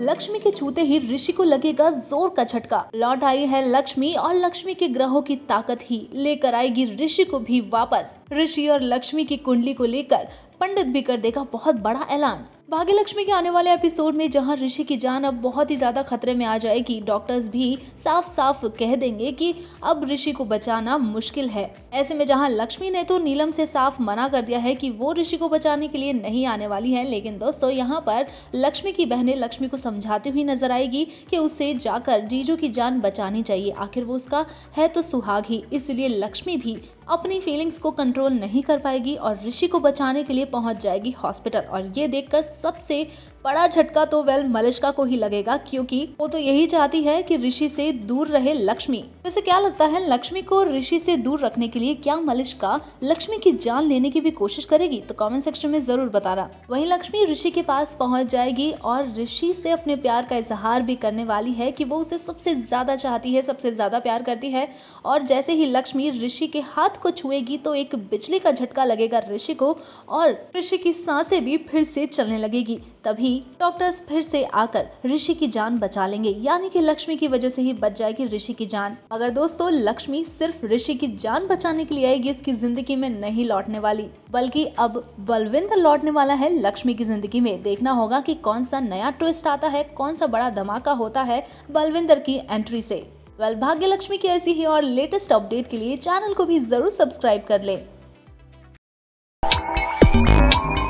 लक्ष्मी के छूते ही ऋषि को लगेगा जोर का झटका लौट आई है लक्ष्मी और लक्ष्मी के ग्रहों की ताकत ही लेकर आएगी ऋषि को भी वापस ऋषि और लक्ष्मी की कुंडली को लेकर पंडित भी कर देगा बहुत बड़ा ऐलान भाग्यलक्ष्मी के आने वाले एपिसोड में जहां ऋषि की जान अब बहुत ही ज़्यादा खतरे में आ जाएगी डॉक्टर्स भी साफ साफ कह देंगे कि अब ऋषि को बचाना मुश्किल है ऐसे में जहां लक्ष्मी ने तो नीलम से साफ मना कर दिया है कि वो ऋषि को बचाने के लिए नहीं आने वाली है लेकिन दोस्तों यहाँ पर लक्ष्मी की बहनें लक्ष्मी को समझाती हुई नजर आएगी कि उसे जाकर जीजू की जान बचानी चाहिए आखिर वो उसका है तो सुहाग ही इसलिए लक्ष्मी भी अपनी फीलिंग्स को कंट्रोल नहीं कर पाएगी और ऋषि को बचाने के लिए पहुंच जाएगी हॉस्पिटल और ये देखकर सबसे बड़ा झटका तो वेल मलिश्का को ही लगेगा क्योंकि वो तो यही चाहती है कि ऋषि से दूर रहे लक्ष्मी वैसे क्या लगता है लक्ष्मी को ऋषि से दूर रखने के लिए क्या मलिश्का लक्ष्मी की जान लेने की भी कोशिश करेगी तो कॉमेंट सेक्शन में जरूर बताना वही लक्ष्मी ऋषि के पास पहुंच जाएगी और ऋषि से अपने प्यार का इजहार भी करने वाली है की वो उसे सबसे ज्यादा चाहती है सबसे ज्यादा प्यार करती है और जैसे ही लक्ष्मी ऋषि के हाथ रात को छुएगी तो एक बिजली का झटका लगेगा ऋषि को और ऋषि की सांसें भी फिर से चलने लगेगी तभी डॉक्टर्स फिर से आकर ऋषि की जान बचा लेंगे यानी कि लक्ष्मी की वजह से ही बच जाएगी ऋषि की जान मगर दोस्तों लक्ष्मी सिर्फ ऋषि की जान बचाने के लिए आएगी उसकी जिंदगी में नहीं लौटने वाली बल्कि अब बलविंदर लौटने वाला है लक्ष्मी की जिंदगी में देखना होगा कि कौन सा नया ट्विस्ट आता है कौन सा बड़ा धमाका होता है बलविंदर की एंट्री से वेल भाग्य लक्ष्मी की ऐसी ही और लेटेस्ट अपडेट के लिए चैनल को भी जरूर सब्सक्राइब कर लें